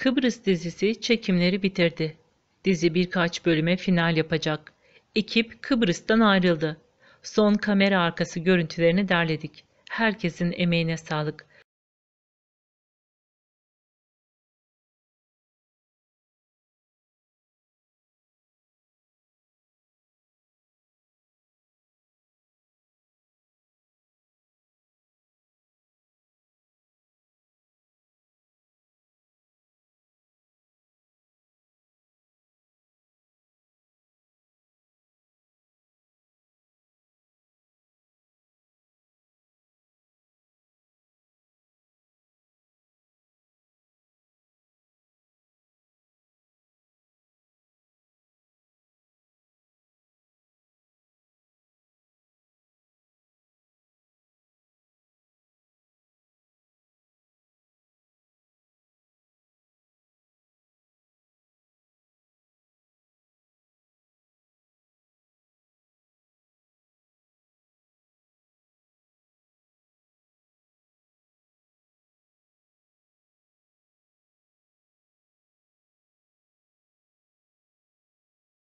Kıbrıs dizisi çekimleri bitirdi. Dizi birkaç bölüme final yapacak. Ekip Kıbrıs'tan ayrıldı. Son kamera arkası görüntülerini derledik. Herkesin emeğine sağlık.